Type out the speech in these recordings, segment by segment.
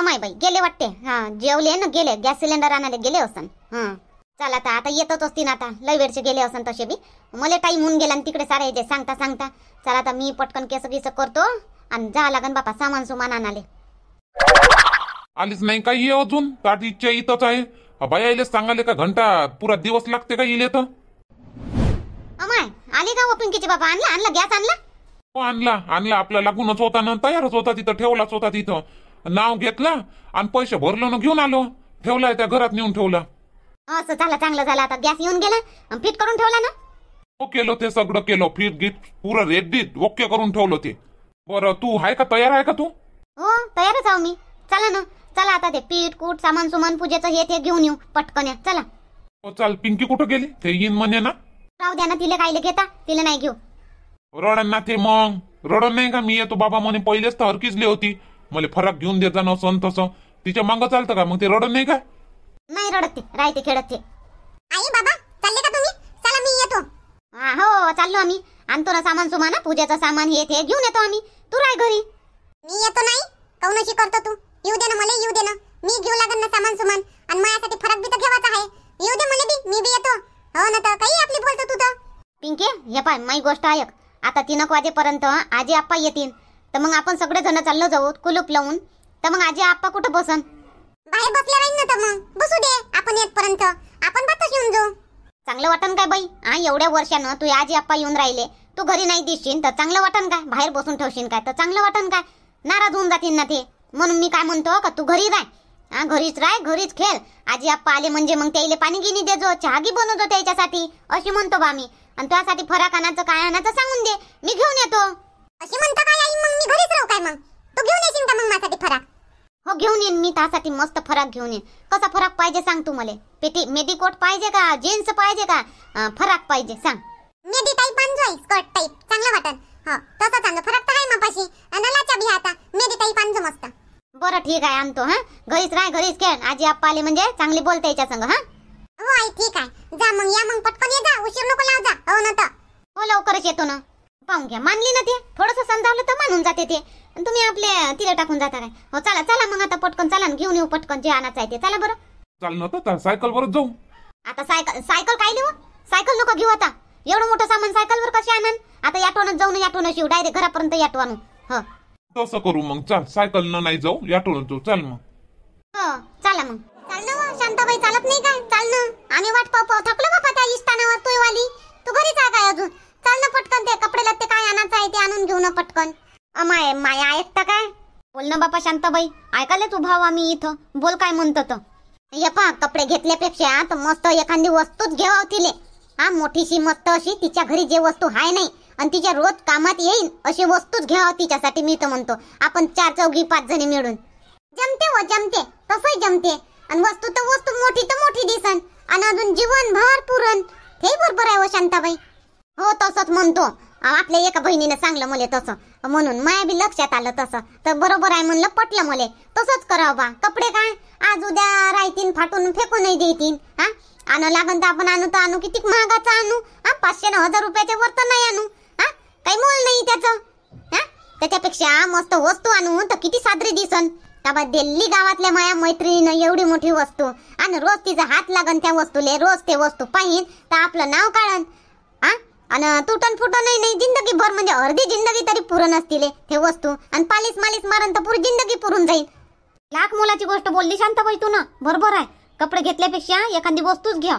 अमाय बाई गेले वाटते हा जेवले ना गेले गॅस सिलेंडर आणायला गेले असन हा चला आता आता येतच असतील आता लय वेळचे गेले असन तसे बी मला टाईम होऊन गेला आणि तिकडे सारे सांगता सांगता चला आता मी पटकन केस गिस करतो आणि जा लागन बापा सामान सुमान आणाले आलीच नाही काय ये अजून ताट इच्छा इथंच आहे बाई आईले सांगाले का घंटा पुरा दिवस लागते का येईल अमाय आली का हो पिंकीचे बाबा आणला आणला गॅस आणला हो आणला आणला आपला लागूनच होता ना तयारच होता तिथं ठेवलाच होता तिथं नाव घेतलं आणि पैसे भरलो ना घेऊन आलो ठेवलाय त्या घरात नेऊन ठेवला असं झालं चांगलं झालं आता गॅस येऊन गेला आणि फिट करून ठेवला ना हो केलं ते सगळं केलं फिट गीत पुरं रेड्डी ओके करून ठेवलं ते बरं तू आहे का तयार आहे का तू हो तयारच आहे मी चला ना चला आता ते पीठ कूट सामान सुमान पूजेचं हे ते घेऊन येऊ पटकन चला हो चाल पिंकी कुठं गेली ते येईन म्हणे ना राहू द्या ना तिला कायले घेता तिला नाही घेऊ रडन ना ते मग रडन नाही का मी येतो बाबा म्हणे पहिलेच तर हरकीजली होती मला फरक घेऊन देत जाणं सण तसं तिच्या मागं चालतं का मग ते रडत नाही का नाही रडत ते राहते खेळत आई बाबा चालले का तुम्ही चला मी येतो हा, हो चाललो आम्ही आणतो ना सामान सुमान पूजेचं सामान हे ते घेऊन येतो आम्ही तू राय घरी मी येतो नाही अशी करतो तू येऊ दे ना मला येऊ दे ना मी घेऊ लागन ना सामान सुमान आणि माझ्यासाठी फरक बी तर आहे येऊ दे मला बी मी बी येतो हो ना तर काही आपली बोलतो तू तर पिंके हे पाय माई गोष्ट ऐक आता तीनक वाजेपर्यंत आजी आप्पा येतील तर मग आपण सगळे जण चाललो जाऊ कुलूप लावून तर मग आजी आप्पा कुठं बसन बाहेर बसले राहील ना तर मग बसू दे आपण येतपर्यंत आपण बातच येऊन जाऊ चांगलं वाटन काय बाई हा एवढ्या वर्षानं तू आजी आप्पा येऊन राहिले तू घरी नाही दिसशील तर चांगलं वाटन काय बाहेर बसून ठेवशील काय तर चांगलं वाटन काय नाराज होऊन जातील ना ते म्हणून मी काय म्हणतो का तू घरी राह हा घरीच राय घरीच खेळ आजी आप्पा आले म्हणजे मग त्याला पाणी गिनी देजो चहागी बनवतो त्याच्यासाठी अशी म्हणतो बा मी आणि त्यासाठी फराक आणायचं काय आणायचं सांगून दे मी घेऊन येतो अशी म्हणता काय आई मग मी घरीच राहू काय मग तू घेऊन येशील का मग माझ्यासाठी फराक हो घेऊन येईन मी त्यासाठी मस्त फराक घेऊन येईन कसा फराक पाहिजे सांग तू मला पेटी मेदी कोट पाहिजे का जीन्स पाहिजे का फरक फराक पाहिजे सांग मेदी टाईप पण स्कर्ट टाईप चांगलं वाटन हो तसं चांगलं फरक तर आहे मग पाशी नलाच्या आता मेदी टाईप पांजो मस्त बरं ठीक आहे आणतो हा घरीच राय घरीच खेळ आजी आप्पा आले म्हणजे चांगले बोलते याच्या संग हा हो आई ठीक आहे जा मग या मग पटकन ये जा उशीर नको लाव जा हो ना हो लवकरच येतो ना पाहून घ्या मानली ना ते थोडस समजावलं तर मानून जाते ते तुम्ही आपले तिला टाकून जाता काय हो चला चला मग आता पटकन चला घेऊन येऊ पटकन जे आणायचं आहे ते चला बरं चाल ना सायकल वर जाऊ आता सायकल सायकल काय देऊ सायकल नको घेऊ आता एवढं मोठं सामान सायकलवर कशी आणन आता जाऊ जाऊन याटोनच शिव डायरेक्ट घरापर्यंत याटो आणू हो तसं करू मग चल सायकल नाही जाऊ याटोनच जाऊ चल मग हो चला मग चाल ना शांताबाई चालत नाही काय चाल ना आम्ही वाट पाहू पाहू थकलो बापा त्या इस्तानावर तू वाली तू घरी जा काय अजून चल ना पटकन ते कपडे लत्ते काय आणायचं आहे ते आणून घेऊ ना पटकन अमाय माया ऐकता काय बोल ना बापा शांतबाई ऐकायला तू भाव आम्ही इथं बोल काय म्हणतो तर ये कपडे घेतल्यापेक्षा तर मस्त एखादी वस्तूच घेवा तिले हा मोठीशी मस्त अशी तिच्या घरी जे वस्तू हाय नाही आणि तिच्या रोज कामात येईल अशी वस्तूच घ्यावं तिच्यासाठी मी तर म्हणतो आपण चार चौघी पाच जणी मिळून जमते व हो, जमते तसंही जमते आणि वस्तू तर वस्तू मोठी तर मोठी दिसन आणि अजून जीवन भर पुरण हे बरोबर आहे व हो, शांताबाई हो तसंच म्हणतो आपल्या एका बहिणीनं सांगलं मला तसं म्हणून माया बी लक्षात आलं तसं तर बरोबर आहे म्हणलं पटलं मला तसंच करावं बा कपडे काय आज उद्या राहतीन फाटून फेकूनही देतील हा आणं लागन तर आपण आणू तर आणू किती महागाचं आणू हा पाचशे ना हजार रुपयाच्या वर तर नाही आणू हा काही मोल नाही त्याचं हा त्याच्यापेक्षा मस्त वस्तू आणू तर किती सादरी दिसन बाबा दिल्ली गावातल्या माया मैत्रिणीनं एवढी मोठी वस्तू आणि रोज तिचा हात लागन त्या वस्तूले रोज ते वस्तू पाहिन तर आपलं नाव काढन हा आणि तुटन फुटन नाही जिंदगी भर म्हणजे अर्धी जिंदगी तरी पुरण असतील हे वस्तू आणि पालीस मालीस मारन तर पुरी जिंदगी पुरून जाईल लाख मुलाची गोष्ट बोलली शांत बाई तू ना बरोबर आहे कपडे घेतल्यापेक्षा एखादी वस्तूच घ्या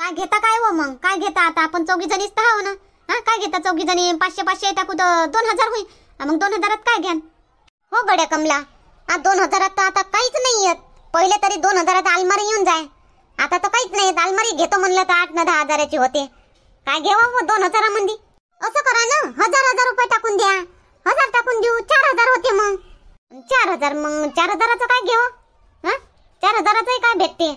काय घेता काय व हो मग काय घेता आता आपण चौघी जणीच तर आहो ना हा काय घेता चौघी जणी पाचशे पाचशे टाकू तर दोन हजार होईल मग दोन हजारात काय घ्यान हो गड्या कमला हा दोन हजारात तर आता काहीच नाही येत पहिले तरी दोन हजारात अलमारी येऊन जाय आता तर काहीच नाही अलमारी घेतो म्हणलं तर आठ ना दहा हजाराची होते काय घेवा मग हो दोन हजारामध्ये असं करा ना हजार हजार रुपये टाकून द्या हजार टाकून देऊ चार हजार होते मग चार हजार मग चार हजाराचं काय घेऊ हा चार हजाराचंही काय भेटते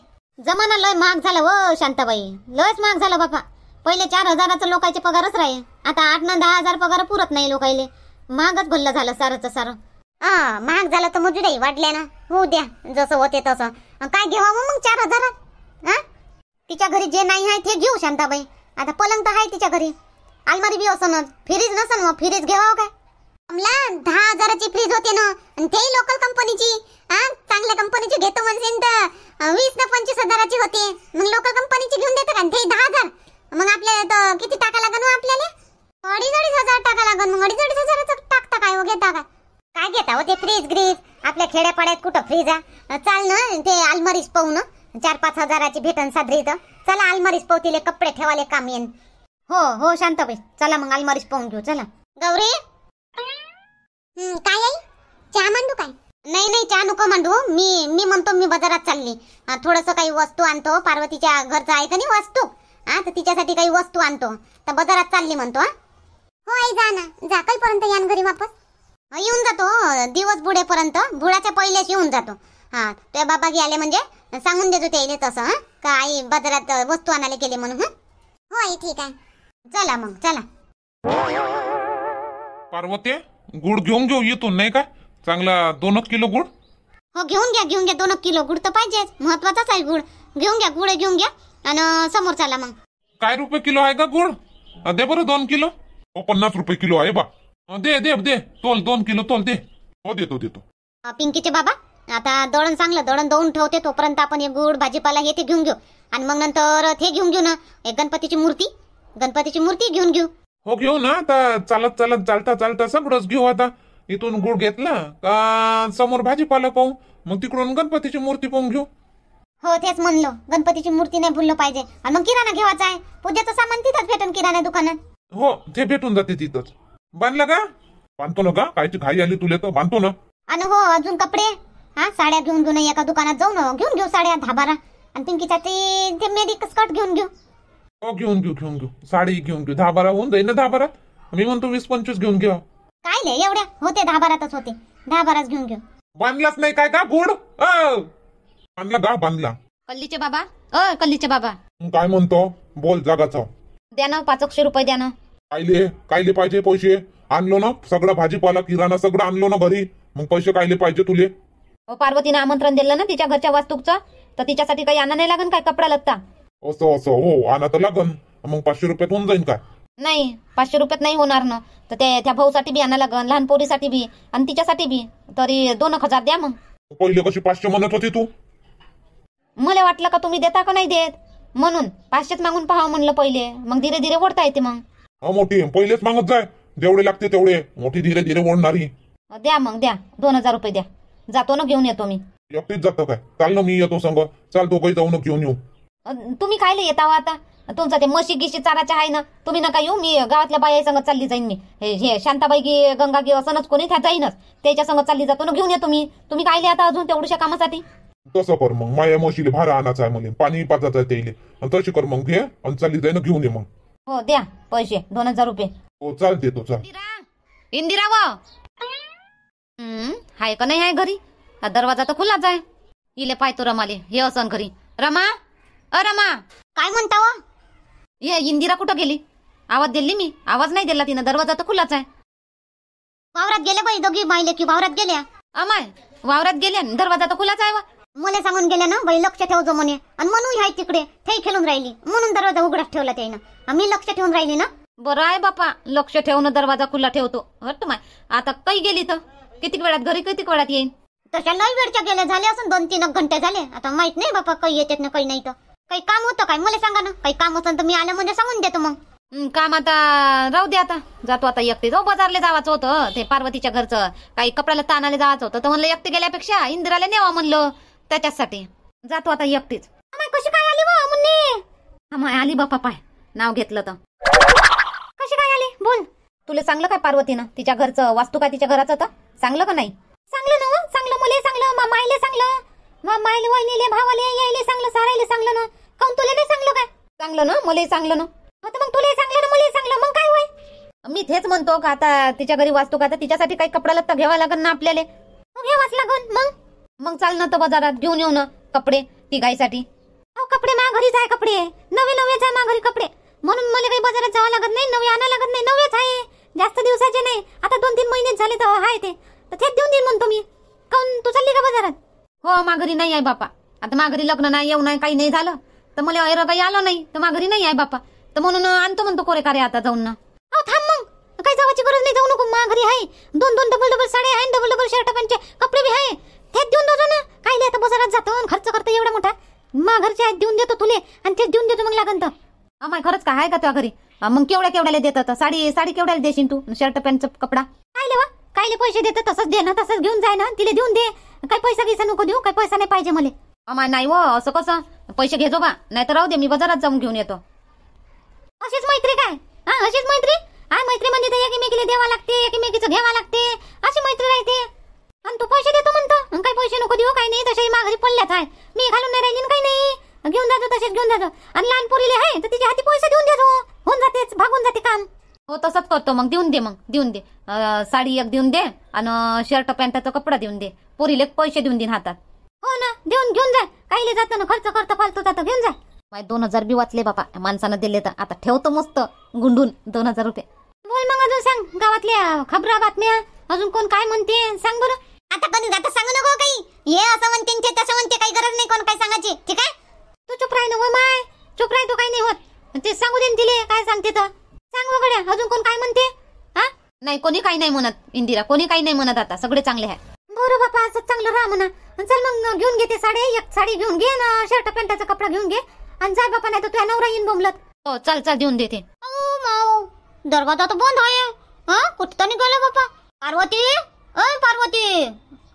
जमाना लय महाग झाला हो शांताबाई लयच महाग झाला बापा पहिले चार हजाराचं लोकांचे पगारच राहे आता आठ ना दहा हजार पगार पुरत नाही लोकायले महागच भल्लं झालं सारच सारं हा महाग झालं तर मजुराही वाढल्या ना होऊ द्या जसं होते तसं काय घेवा हो मग चार हजारात तिच्या घरी जे नाही आहे ते घेऊ शांताबाई आता पलंग तर आहे तिच्या घरी अलमारी बी असं फ्रीज नसन मग फ्रीज घेवा काय कमला दहा हजाराची फ्रीज होते ना आणि तेही लोकल कंपनीची चांगल्या कंपनीची घेतो म्हणजे वीस ना पंचवीस हजाराची होते मग लोकल कंपनीची घेऊन देतो का ते दहा हजार मग आपल्याला किती टाका लागन हो आपल्याला अडीच अडीच हजार टाका लागन मग अडीच अडीच हजार टाकता काय हो, घेता काय काय घेता हो ते फ्रीज ग्रीज आपल्या खेड्यापाड्यात कुठं फ्रीज आहे चाल ना ते अलमारीच पाहू ना चार पाच हजाराची भेटन साधरी इथं चला अलमारीस पोहतीले कपडे ठेवाले काम येईन हो हो शांत बाई चला मग अलमारीस पाहून घेऊ चला गौरी काय आई चहा मांडू काय नाही नाही चहा नको मांडू मी मी म्हणतो मी बाजारात चालली थोडस काही वस्तू आणतो पार्वतीच्या घरचं आहे का नाही वस्तू हा तर तिच्यासाठी काही वस्तू आणतो तर बाजारात चालली म्हणतो हा हो आई जा ना जा काहीपर्यंत यान घरी वापस येऊन जातो हो. दिवस बुडेपर्यंत बुडाच्या पहिल्याच येऊन जातो हा ते बाबा घे आले म्हणजे सांगून देतो ते तसं हं का आई बाजारात वस्तू आणायला गेले म्हणून हा हो आई ठीक आहे चला मग चला पार्वती गुड घेऊन घेऊ येतो नाही का चांगला दोन किलो गुड हो घेऊन घ्या घेऊन घ्या दोन किलो गुड तर पाहिजेच महत्वाचाच आहे गुड घेऊन घ्या गुड घेऊन घ्या आणि समोर चला मग काय रुपये किलो आहे का गुड दे बरं दोन किलो हो पन्नास रुपये किलो आहे बा दे दे दे तोल दोन किलो तोल दे हो देतो देतो पिंकीचे बाबा आता दळण चांगलं दळण दळून ठेवते तोपर्यंत आपण हे गुड भाजीपाला हे ते घेऊन घेऊ आणि मग नंतर ते घेऊन घेऊ ना एक गणपतीची मूर्ती गणपतीची मूर्ती घेऊन घेऊ हो घेऊ ना आता चालत चालत चालता चालता सगळंच घेऊ आता इथून गुड घेतला का समोर भाजीपाला पाहू मग तिकडून गणपतीची मूर्ती पाहून घेऊ हो तेच म्हणलो गणपतीची मूर्ती नाही भुललो पाहिजे आणि मग किराणा घेवायचा आहे पूजेचं सामान तिथंच भेटून किराणा दुकानात हो ते भेटून जाते तिथंच बांधलं का बांधतो ना का कायची घाई आली तुला तर बांधतो ना आणि हो अजून कपडे हा साड्या घेऊन घेऊन एका दुकानात जाऊ ना घेऊन घेऊ साड्या दहा बारा आणि पिंकीच्या ते मेहंदी स्कर्ट घेऊन घेऊ हो घेऊन घेऊ घेऊन घेऊ साडी घेऊन घेऊ दहा बारा होऊन जाईल ना दहा बारा मी म्हणतो वीस पंचवीस घेऊन घेऊ काय नाही एवढ्या होते दहा बारातच होते दहा बाराच घेऊन घेऊ बांधलाच नाही काय का गुड बांधला गा बांधला कल्लीचे बाबा अ कल्लीचे बाबा काय म्हणतो बोल जागाचा द्या ना पाचशे रुपये द्या ना कायले कायले पाहिजे पैसे आणलो ना सगळं भाजीपाला किराणा सगळं आणलो ना घरी मग पैसे कायले पाहिजे तुले पार्वतीने आमंत्रण दिलं ना तिच्या घरच्या वास्तूचं तर तिच्यासाठी काही आणा नाही लागन काय कपडा लागता असं असं हो आणा तर लागन मग पाचशे रुपयात होऊन जाईन का नाही पाचशे रुपयात नाही होणार ना तर त्या त्या भाऊसाठी बी आणा लागन लहान पोरीसाठी बी आणि तिच्यासाठी बी तरी दोन एक हजार द्या मग पहिले कशी पाचशे म्हणत होती तू मला वाटलं का तुम्ही देता का नाही देत म्हणून पाचशेच मागून पहा म्हणलं पहिले मग धीरे धीरे ओढता येते मग हा मोठी पहिलेच मागत जाय जेवढे लागते तेवढे मोठी धीरे धीरे ओढणारी द्या मग द्या दोन हजार रुपये द्या जातो ना घेऊन येतो मी एकटीच जातो काय चाल ना मी येतो सांग चाल तो काही जाऊन घेऊन येऊ तुम्ही खायला येता हो आता तुमचा ते मशी गिशी चाराच्या आहे ना तुम्ही नका येऊ मी गावातल्या बाया संग चालली जाईन मी हे- शांताबाई गी गंगा गी असंच कोणी त्या जाईनच त्याच्या संग चालली जातो ना घेऊन येतो मी तुम्ही कायले आता अजून तेवढ्या कामासाठी तसं कर मग माया म्हशीले भारा आणायचा आहे मला पाणी पाजायचं आहे त्याले तशी कर मग घे आणि चालली जाईन घेऊन ये मग हो द्या पैसे दोन हजार रुपये हो चालते तो चाल इंदिरा इंदिरा व हाय का नाही आहे घरी दरवाजा तर खुलाच आहे इले पाहतो रमाले हे असं घरी रमा अ रमा काय म्हणता हे हो? ये इंदिरा कुठं गेली आवाज दिली मी आवाज नाही दिला तिनं दरवाजा तर खुलाच आहे वावरात गेले बाई दोघी बाईले की वावरात गेल्या अमाय वावरात गेल्या दरवाजा तर खुलाच आहे वा सांगून गेल्या ना बाई लक्ष ठेवजो म्हणे आणि म्हणून हाय तिकडे ते खेळून राहिली म्हणून दरवाजा उघडाच ठेवला त्यानं मी लक्ष ठेवून राहिली ना बरं आहे बापा लक्ष ठेवून दरवाजा खुला ठेवतो हट माय आता काही गेली तर किती वेळात घरी किती वेळात येईन तशा लई वेळच्या गेल्या झाले असून दोन तीन घंटे झाले आता माहित नाही बापा काही येतात ना काही नाही तर काही काम होतं काय मला सांगा ना काही काम होतं तर मी आलं म्हणजे सांगून देतो मग काम आता राहू दे आता जातो आता एकटे जाऊ बाजारला जावाचं होतं ते पार्वतीच्या घरचं काही कपड्याला तानाला जावाचं होतं तर म्हणलं एकटे गेल्यापेक्षा इंदिराला नेवा म्हणलं त्याच्यासाठी जातो आता एकटीच कशी काय आली वा मुन्नी आली बापा पाय नाव घेतलं तर कशी काय आली बोल तुला सांगलं काय पार्वतीनं तिच्या घरचं वास्तू काय तिच्या घराचं तर चांगलं का नाही चांगलं ना हो, चांगलं मुले चांगलं मायले चांगलं मायले वहिनीले भावाले यायले चांगलं सारायले चांगलं ना काऊन तुले नाही चांगलं का चांगलं ना मुले चांगलं ना आता मग तुले चांगलं ना मुले चांगलं मग काय होय मी तेच म्हणतो का आता तिच्या घरी वाचतो का आता तिच्यासाठी काही कपडा लत्ता घ्यावा लागन ना आपल्याला घ्यावाच लागन मग मग चाल ना तर बाजारात घेऊन येऊ ना कपडे गायसाठी अहो कपडे मा घरीच आहे कपडे नवे नवे जाय मा घरी कपडे म्हणून मला काही बाजारात जावं लागत नाही नवे आणा लागत नाही नवेच आहे जास्त दिवसाचे नाही आता दोन तीन महिने झाले तर हाय ते तेच देऊन देईन म्हणतो मी काऊन तू चालली का बाजारात हो माघरी नाही आहे बापा आता माघरी लग्न नाही येऊ नाही काही नाही झालं तर मला ऐर काही आलं नाही तर माघरी नाही आहे बापा तर म्हणून आणतो म्हणतो कोरे का आता जाऊन ना थांब मग काही जावाची गरज नाही जाऊ नको माघरी आहे दोन दोन डबल डबल साडे आहे डबल डबल शर्ट पॅन्टचे कपडे बी आहे थेट देऊन देतो ना काय आता बाजारात जातो खर्च करतो एवढा मोठा माघरचे आहेत देऊन देतो तुले आणि तेच देऊन देतो मग लागन तर माय खरंच काय आहे का तुझ्या घरी मग केवढ्या केवढ्याला देतात साडी साडी केवढ्याला देशील तू शर्ट पॅन्टचा कपडा काय लेवा हो? कायले पैसे देतो तसंच दे ना तसंच घेऊन जाय ना तिला देऊन दे काय पैसा घेसा नको देऊ काय पैसा नाही पाहिजे मला अमा नाही व हो, असं कसं पैसे घेजो बा नाही तर राहू दे मी बाजारात जाऊन घेऊन येतो अशीच मैत्री काय हा अशीच मैत्री आय मैत्री म्हणजे तर एकमेकीला देवा लागते एकमेकीचं घ्यावा लागते अशी मैत्री राहते आणि तू पैसे देतो म्हणतो काय पैसे नको देऊ काय नाही तशाही माघारी पडल्यात आहे मी घालून नाही राहिली काय नाही घेऊन जातो तसेच घेऊन जातो आणि लहान पोरीले आहे तर तिच्या हाती पैसे देऊन देतो होऊन जाते भागून जाते काम हो तसंच करतो मग देऊन दे मग देऊन दे साडी एक देऊन दे आणि शर्ट पॅन्टाचा कपडा देऊन दे पोरीले पैसे देऊन देईन हातात हो ना देऊन घेऊन जा काहीले जातो ना खर्च करतो फालतो जातो घेऊन जा माय दोन हजार बी वाचले बापा माणसानं दिले तर आता ठेवतो मस्त गुंडून दोन हजार रुपये बोल मग अजून सांग गावातल्या खबरा बातम्या अजून कोण काय म्हणते सांग बरं आता कधी आता सांगू नको काही हे असं म्हणते तसं म्हणते काही गरज नाही कोण काय सांगायची ठीक आहे तू चुप राहिन ना माय चुप राहिन तो काही नाही होत ते सांगू दे तिले काय सांगते तर सांग वगड्या अजून कोण काय म्हणते हा नाही कोणी काही नाही म्हणत इंदिरा कोणी काही नाही म्हणत आता सगळे चांगले आहे बरं बापा असं चांगलं राहा म्हणा चल मग घेऊन घे ते साडे एक साडी घेऊन घे ना शर्ट पॅन्टाचा कपडा घेऊन घे आणि जा बापा नाही तर तुझ्या नवरा येईन बोमलत हो चल चल देऊन देते दरवाजा तर बंद आहे हा कुठं तर निघाला बापा पार्वती अय पार्वती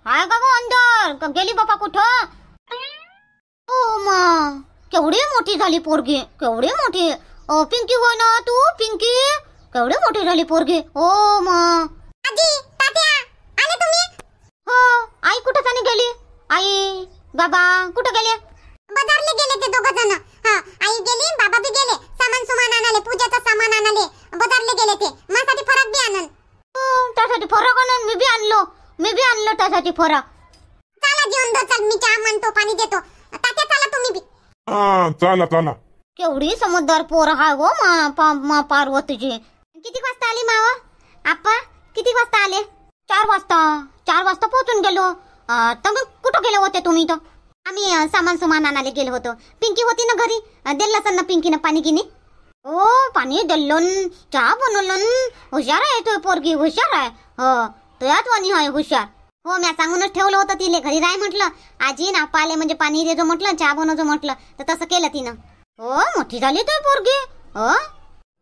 हाय का अंदर गेली बापा कुठं ओ मा केवढी मोठी झाली पोरगी केवढी मोठी ओ पिंकी हो ना तू पिंकी केवढी मोठी झाली पोरगी ओ मा आजी तात्या आले तुम्ही हो आई कुठे जाणी गेली आई बाबा कुठं गेले बाजारले गेले ते दोघ जण हा आई गेली बाबा बी गेले सामान सुमान आणले पूजाचं सामान आणले बाजारले गेले ते माझ्यासाठी फरक बी आणन हो, त्यासाठी फरक आणून मी बी आणलो मी बी आणलो त्यासाठी फरक चला जीवन दो चल मी चहा म्हणतो पाणी देतो चला तुम्ही चला चला केवढी समजदार पोर हा गो मा- पार्वतीची किती वाजता आली माव आपा किती वाजता आले चार वाजता चार वाजता पोहोचून गेलो तर मग कुठं गेले होते तुम्ही तर आम्ही सामान सुमान आणायला गेलो होतो पिंकी होती ना घरी अं, दिलं पिंकी ना पिंकीनं पाणी गिनी ओ पाणी दिलो चहा बनवलो हुशार आहे तो पोरगी हुशार आहे हो तुझ्यात वाणी आहे हुशार हो म्या सांगूनच ठेवलं होतं तिने घरी राय म्हटलं आजी ना पाले म्हणजे पाणी दे जो म्हटलं चहा बनवजो म्हटलं तर तसं केलं तिनं हो मोठी झाली तर पोरगी हो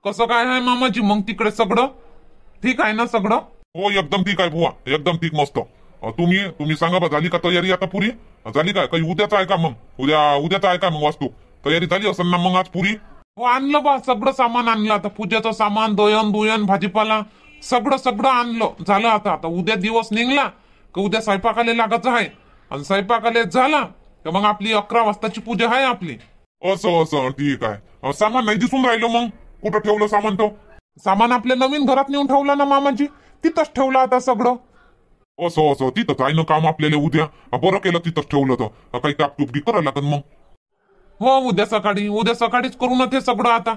कसं काय आहे मामाजी मग तिकडे सगळं ठीक आहे ना सगळं हो एकदम ठीक आहे बुवा एकदम ठीक मस्त तुम्ही तुम्ही सांगा बा झाली का तयारी आता पुरी झाली का काही उद्याच आहे का मग उद्या उद्याच आहे का मग वास्तू तयारी झाली असेल ना मग आज पुरी हो आणलं बा सगळं सामान आणलं आता पूजेचं सामान दोयन दुयन भाजीपाला सगळं सगळं आणलं झालं आता आता उद्या दिवस निघला का उद्या स्वयंपाकाला लागायचं आहे आणि स्वयंपाकाला झाला तर मग आपली अकरा वाजताची पूजा आहे आपली असं असं ठीक आहे सामान नाही दिसून राहिलो मग कुठं ठेवलं सामान तो सामान आपल्या नवीन घरात नेऊन ठेवला ना मामाजी तिथंच ठेवलं आता सगळं असं असं तिथं आहे ना काम आपल्याला उद्या बरं केलं तिथंच ठेवलं तर काही कापटुपटी करावं लागत मग हो उद्या सकाळी उद्या सकाळीच करू ना ते सगळं आता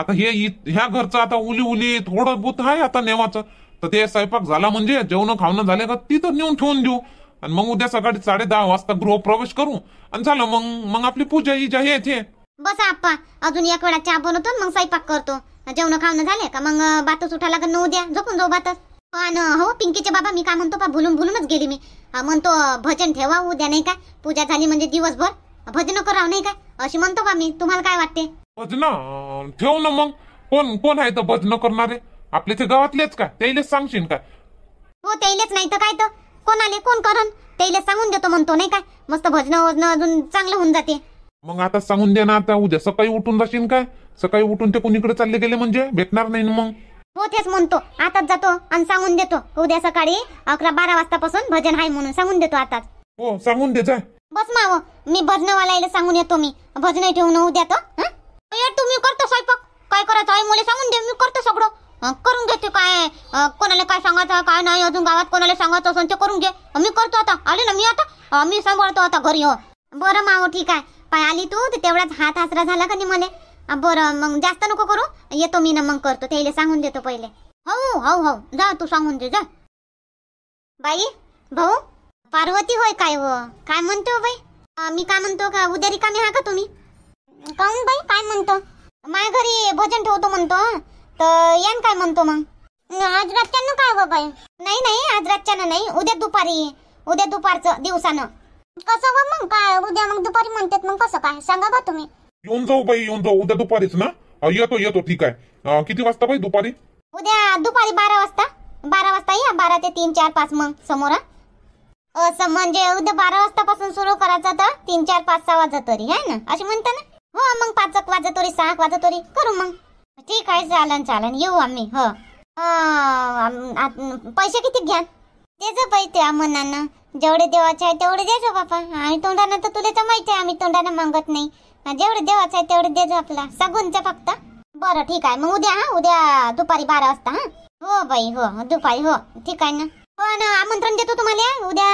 आता हे ह्या घरचं आता उली उली थोडं बुत आहे आता नेवाचं तर ते स्वयंपाक झाला म्हणजे जेवण खावणं झाले का तर नेऊन ठेवून देऊ आणि मग उद्या सकाळी साडे दहा वाजता गृहप्रवेश करू आणि झालं मग मग आपली पूजा ही जाहीर बस आप्पा अजून एक वेळा चहा बनवतो मग स्वयंपाक करतो जेवण खावणं झाले का मग बातच उठा लागत नऊ द्या झोपून जाऊ बातच पण हो, हो पिंकीचे बाबा मी काय म्हणतो पा भुलून भुलूनच गेली मी म्हणतो भजन ठेवा हो, उद्या नाही का पूजा झाली म्हणजे दिवसभर भजन करावं नाही का अशी म्हणतो बा मी तुम्हाला काय वाटते भजन ठेव ना मग कोण कोण आहे तर भजन करणारे आपले ते गावातलेच का त्याईलेच सांगशील का हो त्याच नाही तर काय तर कोणाले कोण करून त्याला सांगून देतो म्हणतो नाही काय मस्त भजन वजन अजून चांगलं होऊन जाते मग आता सांगून दे ना आता उद्या सकाळी उठून जाशील काय सकाळी उठून ते कोणीकडे चालले गेले म्हणजे भेटणार नाही मग हो तेच म्हणतो आताच जातो आणि सांगून देतो उद्या सकाळी अकरा बारा वाजतापासून भजन आहे म्हणून सांगून देतो आताच हो सांगून दे बस माव मी भजनवाला सांगून येतो मी भजन ठेवून उद्या तो तुम्ही करतो स्वयंपाक काय करायचं आई मुले सांगून दे मी करतो सगळं करून घेते काय कोणाला काय सांगायचं काय नाही अजून गावात कोणाला सांगायचं असून ते करून घे मी करतो आता आले ना मी आता मी सांभाळतो आता घरी हो बरं माव ठीक आहे पाय आली तू ते तेवढाच हात आसरा झाला का नाही मला बरं मग जास्त नको करू येतो मी ना मग करतो त्याला सांगून देतो पहिले हो हो हो जा तू सांगून दे जा बाई भाऊ पार्वती होय काय हो काय म्हणतो बाई मी काय म्हणतो का उद्या रिकामी हा का तुम्ही काऊन बाई काय म्हणतो माझ्या घरी भजन ठेवतो म्हणतो तर यान काय म्हणतो मग आज रातच्यानं काय गं बाई नाही नाही आज रातच्यानं नाही उद्या दुपारी उद्या दुपारच दिवसानं कसं गं मग काय उद्या मग दुपारी म्हणतात मग कसं काय सांगा बा तुम्ही येऊन जाऊ बाई येऊन जाऊ उद्या दुपारीच ना येतो येतो ठीक आहे किती वाजता बाई दुपारी उद्या दुपारी बारा वाजता बारा वाजता या बारा ते तीन चार पाच मग समोर हा. असं म्हणजे उद्या बारा पासून सुरू करायचं तर तीन चार पाच सहा वाजता तरी आहे ना असे म्हणता ना हो मग पाच एक वाजता तरी सहा एक तरी करू मग ठीक आहे चालन चालन येऊ आम्ही हो पैसे किती घ्या बाई पैसे मनानं जेवढे देवाचे आहे तेवढे द्यायचो बापा आणि तोंडानं तर तुला तर माहिती आहे आम्ही तोंडानं मागत नाही जेवढे देवाचं आहे तेवढे देजो आपला सगूनचा फक्त बरं ठीक आहे मग उद्या हा उद्या दुपारी बारा वाजता हा हो बाई हो दुपारी हो ठीक आहे ना हो ना आमंत्रण देतो तुम्हाला उद्या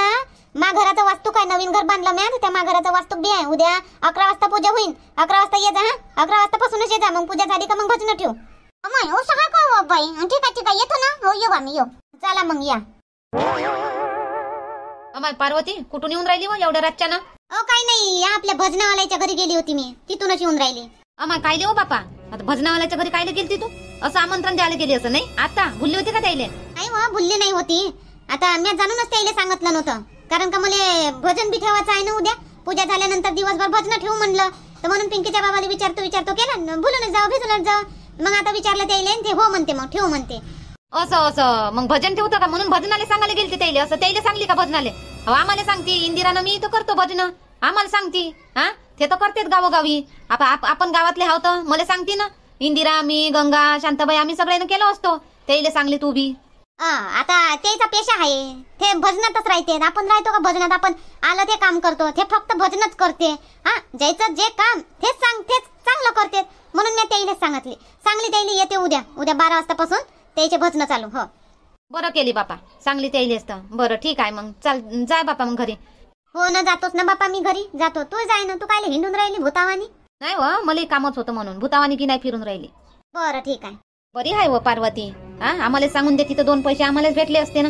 मा घराचा वास्तूक काय नवीन घर बांधलं म्या त्या मा वास्तू वास्तूक बी आहे उद्या अकरा वाजता पूजा होईल अकरा वाजता ये जा अकरा वाजता पासूनच ये जा मग पूजा झाली का मग भजन ठेवू अमाय हो का बाई ठीक आहे ठीक आहे येतो ना हो येऊ आम्ही येऊ चला मग या अमाय पार्वती कुठून येऊन राहिली मग एवढ्या रातच्या ना काय नाही या आपल्या भजनावाल्याच्या घरी गेली होती मी तिथूनच येऊन राहिली अमाय काय हो बापा आता भजनावाल्याच्या घरी काय गेली तू असं आमंत्रण द्यायला गेली असं नाही आता भुलली होती का त्याला नाही हो, भुलली नाही होती आता मी जाणूनच त्याला सांगितलं नव्हतं कारण का मला भजन बी ठेवायचं आहे ना उद्या पूजा झाल्यानंतर दिवसभर भजन ठेवू म्हणलं तर म्हणून पिंकीच्या बाबाला विचारतो विचारतो केला भुलूनच जाऊ भिजूनच जाऊ मग आता विचारलं त्याला ते हो म्हणते मग ठेवू म्हणते असं असं मग भजन ठेवतो का म्हणून भजनाले सांगायला गेलते त्याला असं त्याला सांगली का भजनाले आम्हाला सांगते इंदिरानं मी तो करतो भजन आम्हाला सांगते हा ते तर करतेत गावोगावी आपण गावातले हाव तर मला सांगते ना इंदिरा मी गंगा शांताबाई आम्ही सगळ्यांना केलो असतो त्याला सांगली तू बी आता तेचा पेशा आहे ते भजनातच राहते आपण राहतो का भजनात आपण आलं ते काम करतो ते फक्त भजनच करते हा जायचं जे काम तेच सांग तेच चांगलं करते म्हणून मी त्याईलेच सांगितले सांगली त्याईली येते उद्या उद्या बारा वाजतापासून त्याचे भजन चालू हो बरं केली बापा सांगली त्याईलेच तर बरं ठीक आहे मग चाल जाय बापा मग घरी हो ना जातोच ना बापा मी घरी जातो तू जाय ना तू काय हिंडून राहिली भूतावानी नाही हो मला कामच होतं म्हणून भूतावानी की नाही फिरून राहिली बरं ठीक आहे बरी आहे व हो, पार्वती हा आम्हाला सांगून दे तिथं दोन पैसे आम्हालाच भेटले असते ना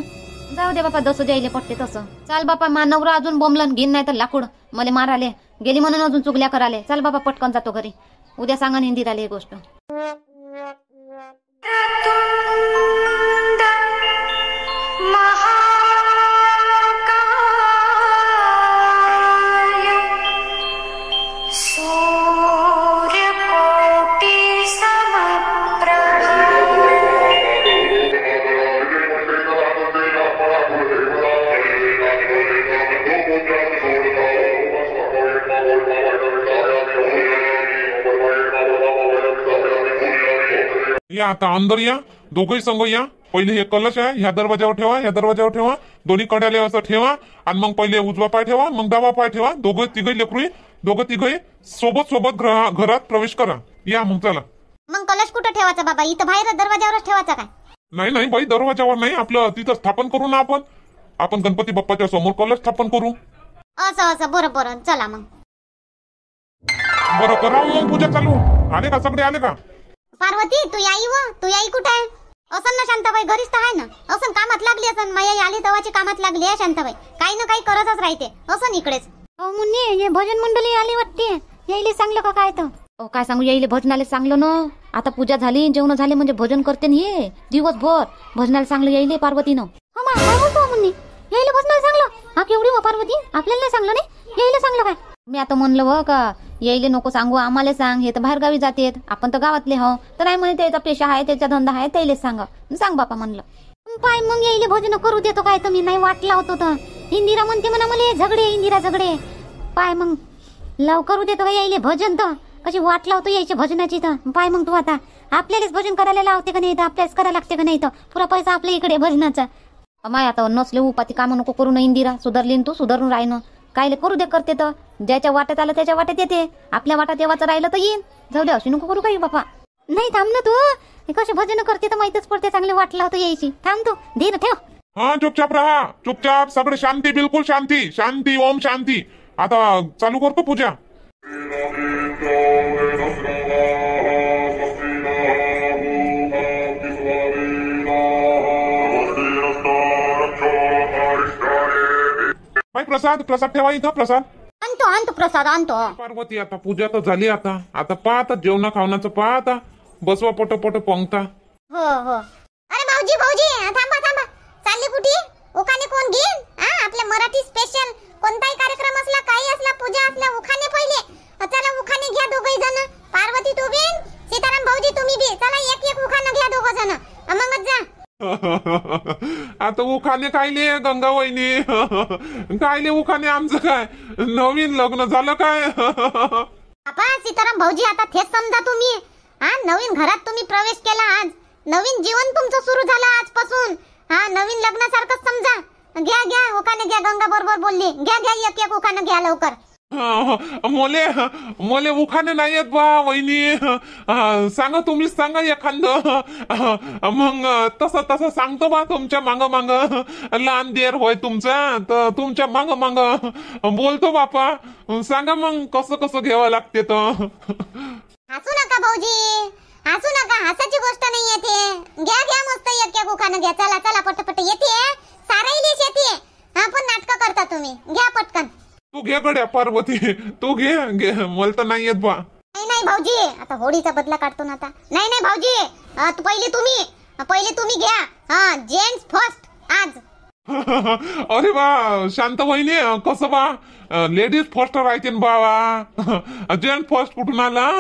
जाऊ दे बापा जसं द्यायला पटते तसं चाल बापा मा नवरा अजून बोंबलन घेईन नाही तर लाकूड मला माराले गेली म्हणून अजून चुकल्या कराले चाल बापा पटकन जातो घरी उद्या सांगा हिंदी राहिले ही गोष्ट या आता अंदर या दोघही संघ या पहिले हे कलश आहे ह्या दरवाजावर ठेवा ह्या दरवाजावर ठेवा दोन्ही कड्याले असं ठेवा आणि मग पहिले उजवा पाय ठेवा मग डावा पाय ठेवा दोघं तिघही लेकरू दोघं तिघही सोबत सोबत घरात प्रवेश करा या मग चला मग कलश कुठं ठेवायचा बाबा इथं बाहेर दरवाजावरच ठेवायचा काय नाही नाही बाई दरवाजावर नाही आपलं तिथं स्थापन करू ना आपण आपण गणपती बाप्पाच्या समोर कलश स्थापन करू असं असं बरोबर बरं चला मग बरं करा हो, मग पूजा चालू आले का सगळे आले का पार्वती तू याई व तू याई कुठे आहे असन ना शांताबाई घरीच तर आहे ना असन कामात लागली असन माया आली तवाची कामात लागली आहे शांताबाई काही ना काही करतच राहते असन इकडेच अहो मुन्नी हे भजन मंडळी आली वाटते यायले सांगलं का काय तर काय सांगू यायले भजनाला सांगलं ना आता पूजा झाली जेवण झाले म्हणजे भजन करते ये दिवसभर भजनाला सांगलं यायले पार्वतीनं हो मा मुन्नी यायले भजनाला सांगलं हा केवढी व पार्वती आपल्याला सांगलं नाही येईल सांगलं काय मी आता म्हणलं व का यायले नको सांगू आम्हाला सांग हे तर बाहेरगावी जातेत आपण तर गावातले हो तर नाही म्हणे त्याचा पेशा आहे त्याचा धंदा आहे त्याले सांगा सांग बापा म्हणलं पाय मग यायले भोजन करू देतो काय तर मी नाही वाटला होतो तर इंदिरा म्हणते म्हणा मला झगडे इंदिरा झगडे पाय मग लव करू देतो का यायले भजन तर कशी वाट लावतो यायचे भजनाची तर पाय मग तू आता आपल्यालाच भजन करायला लावते का नाही तर आपल्याच करायला लागते का नाही तर पुरा पैसा आपल्या इकडे भजनाचा माय आता नसले उपाती काम नको करू ना इंदिरा सुधारली तू सुधारून राहिन कायले करू दे करते तर ज्याच्या वाट्यात आलं त्याच्या वाट्यात येते आपल्या वाटात देवाचं राहिलं तर येईन जाऊ दे अशी नको करू काही बापा नाही थांब ना तू हे कसे भजन करते तर माहितच पडते चांगले वाटलं होतं यायची थांब तू दे ठेव हा चुपचाप राहा चुपचाप सगळं शांती बिलकुल शांती शांती ओम शांती आता चालू करतो पूजा प्रसाद प्रसाद ठेवा इथं प्रसाद आणतो प्रसाद आणतो पार्वती आता पूजा तर झाली आता आता पहा आता जेवणा खावणाचं पहा आता बसवा पटोपट पंगता हो हो अरे भाऊजी भाऊजी थांबा थांबा चालली कुठे उखाने कोण घेईन हा आपल्या मराठी स्पेशल कोणताही कार्यक्रम असला काही असला पूजा असला उखाने पहिले चला उखाने घ्या दोघे जण पार्वती तू घेईन सीताराम भाऊजी तुम्ही भी चला एक एक उखाने घ्या दोघ जण मगच जा आता उखाने कायले गंगा वहिनी कायले उखाने आमचं काय नवीन लग्न झालं काय सीताराम भाऊजी आता थेच समजा तुम्ही हा नवीन घरात तुम्ही प्रवेश केला आज नवीन जीवन तुमचं सुरू झालं आजपासून हा नवीन लग्नासारखंच समजा घ्या घ्या उखाने घ्या गंगा बरोबर बोलली घ्या घ्या एक उखाने घ्या लवकर मोले मोले उखाने नाही येत बा वहिनी सांगा तुम्हीच सांगा एखांद मग तसं तसं सांगतो बा तुमच्या मांग मांग लहान देर होय तुमचा तर तुमच्या मांग मांग बोलतो बापा सांगा मग कसं कसं घ्यावं लागते तर हसू नका भाऊजी हसू नका हसाची गोष्ट नाही येते घ्या घ्या मस्त एक उखानं घ्या चला चला पटपट येते साराही येते आपण नाटक करता तुम्ही घ्या पटकन तू घे गड्या पार्वती तू घे घे मला तर नाही येत बा नाही भाऊजी आता होळीचा बदला काढतो ना आता नाही नाही भाऊजी पहिले तुम्ही पहिले तुम्ही घ्या जेंट्स फर्स्ट आज अरे बा शांत वहिने कसं बा लेडीज फर्स्ट राहते बाबा जेंट फर्स्ट कुठून आला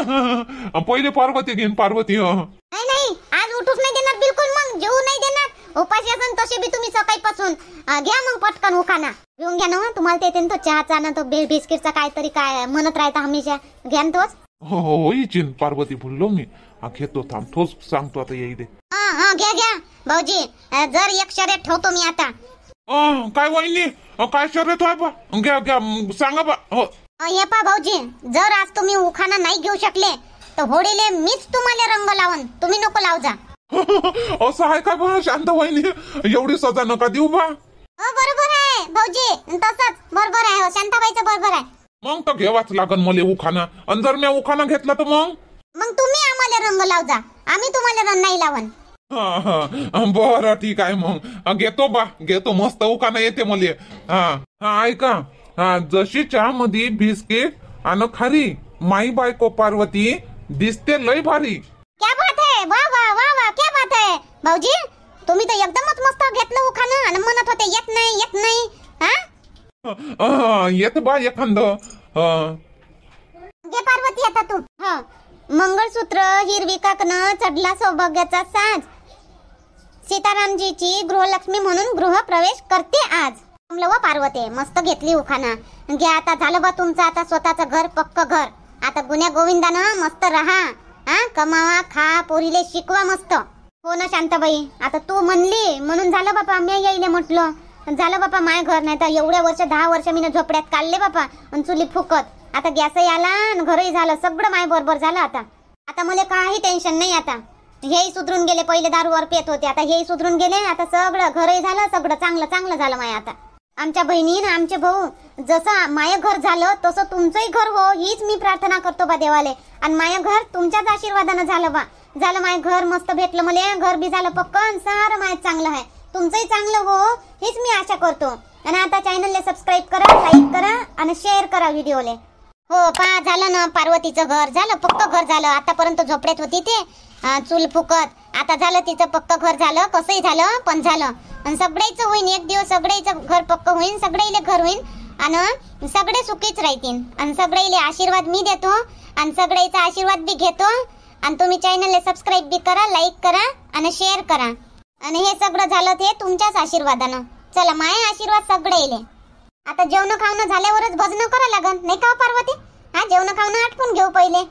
पहिले पार्वती घेईन पार्वती हो. नाही नाही आज उठूच नाही देणार बिलकुल मग जेवू नाही देणार उपाशी असन तसे बी तुम्ही सकाळीपासून घ्या मग पटकन उखाना घेऊन घ्या ना हो, तुम्हाला ते तो चहाचा ना तो बिस्किटचा काहीतरी काय म्हणत राहता हमेशा घ्या ना तोच हो हो, हो पार्वती बोललो मी घेतो थांब तोच सांगतो आता येई दे हा हा घ्या घ्या भाऊजी जर एक शर्यत ठेवतो मी आता काय वाईनी काय शर्यत आहे घ्या घ्या सांगा बा हो अ, हे पा भाऊजी जर आज तुम्ही उखाना नाही घेऊ शकले तर होडीले मीच तुम्हाला रंग लावून तुम्ही नको लावजा असं आहे का बा शांत वहिनी एवढी सजा नका देऊ बा बरोबर आहे भाऊजी तसंच बरोबर आहे हो. शांताबाईचं बरोबर आहे मग तर घेवाच लागन मले उखाना आणि जर मी उखाना घेतला तर मग मग तुम्ही आम्हाला रंग लाव जा आम्ही तुम्हाला रंग नाही लावन हा, हा. बरं ठीक आहे मग घेतो बा घेतो मस्त उखाना येते मले हा हा ऐका हा जशी चहा मध्ये बिस्किट आणि खारी माई बायको पार्वती दिसते लय भारी क्या बात है वा वा वा आहे भाऊजी तुम्ही तर एकदमच मस्त घेतलं हो आणि म्हणत होते येत नाही येत नाही हा येत बा एखांद अं, पार्वती आता तू हा मंगळसूत्र हिरवी काकन चढला सौभाग्याचा साज सीतारामजीची गृहलक्ष्मी म्हणून गृहप्रवेश करते आज जमलं व पार्वती मस्त घेतली उखाना घ्या आता झालं बा तुमचं आता स्वतःच घर पक्क घर आता गुन्ह्या गोविंदानं मस्त राहा हा कमावा खा पोरीले शिकवा मस्त हो ना शांताबाई आता तू म्हणली म्हणून झालं बापा मी येईल म्हटलं झालं बापा माय घर नाही तर एवढ्या वर्ष दहा वर्ष मी झोपड्यात काढले बापा आणि चुली फुकत आता गॅसही आला आणि घरही झालं सगळं माय बरोबर झालं आता आता मला काही टेन्शन नाही आता हेही सुधरून गेले पहिले दारूवर पेत होते आता हेही सुधरून गेले आता सगळं घरही झालं सगळं चांगलं चांगलं झालं माय आता आमच्या बहिणी आमचे भाऊ जसं माय घर झालं तसं तुमचंही घर हो हीच मी प्रार्थना करतो बा देवाले आणि माय घर तुमच्याच आशीर्वादानं झालं बा झालं माय घर मस्त भेटलं मला घर बी झालं पक्कन सारं माय चांगलं आहे तुमचंही चांगलं हो हीच मी आशा करतो आणि आता चॅनलला सबस्क्राईब करा लाईक करा आणि शेअर करा व्हिडिओले हो पा झालं ना पार्वतीचं घर झालं पक्क घर झालं आतापर्यंत झोपड्यात होती ते चूल फुकत आता झालं तिचं पक्क घर झालं कसंही झालं पण झालं आणि सगळ्याच होईन एक दिवस सगळ्याचं घर पक्क होईन सगळ्याले घर होईन आणि सगळे सुखीच राहतील आणि सगळ्याले आशीर्वाद मी देतो आणि सगळ्याचा आशीर्वाद बी घेतो आणि तुम्ही चॅनलला सबस्क्राईब बी करा लाईक करा आणि शेअर करा आणि हे सगळं झालं ते तुमच्याच आशीर्वादानं चला माय आशीर्वाद सगळे आता जेवण खावणं झाल्यावरच भजनं करा लागन नाही का हो, पार्वती हा जेवण खावणं आटपून घेऊ पहिले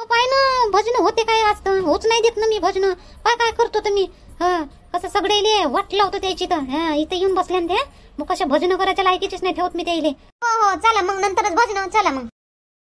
हो पाय ना भजन होते काय आज होच नाही देत ना मी भजन पाय काय करतो तुम्ही मी कसं सगळे वाटलं होतं त्याची तर इथे येऊन बसल्यान ते मग कशा भजन करायच्या लायकीचीच नाही ठेवत मी त्याला हो हो चला मग नंतरच भजन चला मग